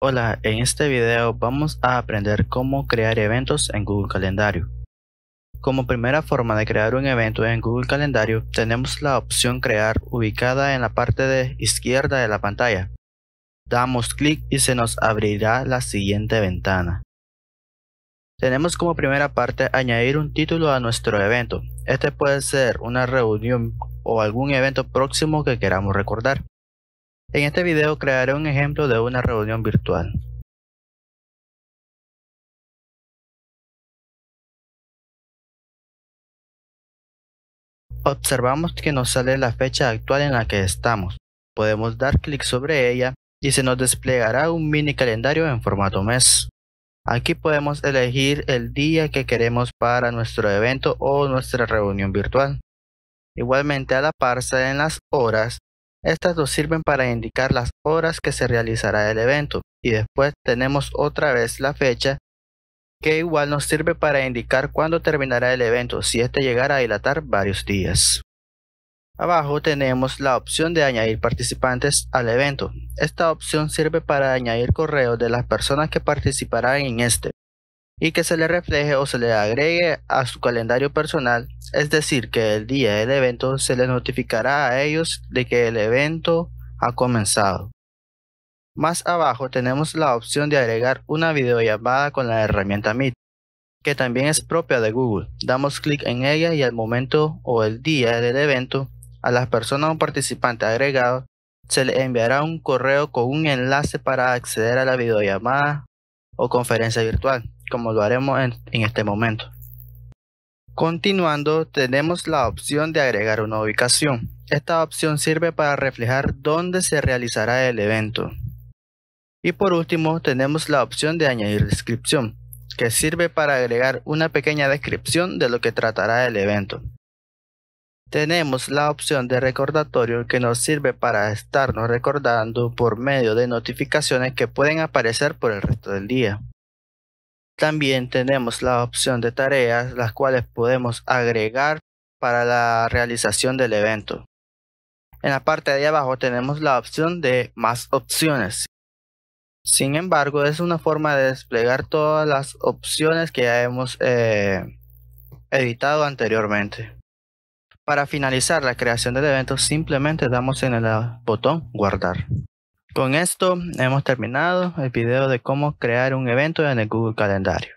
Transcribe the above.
Hola, en este video vamos a aprender cómo crear eventos en Google Calendario. Como primera forma de crear un evento en Google Calendario, tenemos la opción Crear ubicada en la parte de izquierda de la pantalla. Damos clic y se nos abrirá la siguiente ventana. Tenemos como primera parte añadir un título a nuestro evento. Este puede ser una reunión o algún evento próximo que queramos recordar. En este video crearé un ejemplo de una reunión virtual. Observamos que nos sale la fecha actual en la que estamos. Podemos dar clic sobre ella y se nos desplegará un mini calendario en formato mes. Aquí podemos elegir el día que queremos para nuestro evento o nuestra reunión virtual. Igualmente a la par en las horas estas dos sirven para indicar las horas que se realizará el evento y después tenemos otra vez la fecha que igual nos sirve para indicar cuándo terminará el evento si este llegara a dilatar varios días. Abajo tenemos la opción de añadir participantes al evento. Esta opción sirve para añadir correos de las personas que participarán en este y que se le refleje o se le agregue a su calendario personal, es decir, que el día del evento se les notificará a ellos de que el evento ha comenzado. Más abajo tenemos la opción de agregar una videollamada con la herramienta Meet, que también es propia de Google. Damos clic en ella y al momento o el día del evento, a las personas o participantes agregados se le enviará un correo con un enlace para acceder a la videollamada o conferencia virtual como lo haremos en, este momento. Continuando, tenemos la opción de agregar una ubicación. Esta opción sirve para reflejar dónde se realizará el evento. Y por último, tenemos la opción de añadir descripción, que sirve para agregar una pequeña descripción de lo que tratará el evento. Tenemos la opción de recordatorio que nos sirve para estarnos recordando por medio de notificaciones que pueden aparecer por el resto del día. También tenemos la opción de tareas, las cuales podemos agregar para la realización del evento. En la parte de abajo tenemos la opción de más opciones. Sin embargo, es una forma de desplegar todas las opciones que ya hemos eh, editado anteriormente. Para finalizar la creación del evento, simplemente damos en el botón guardar. Con esto hemos terminado el video de cómo crear un evento en el Google Calendario.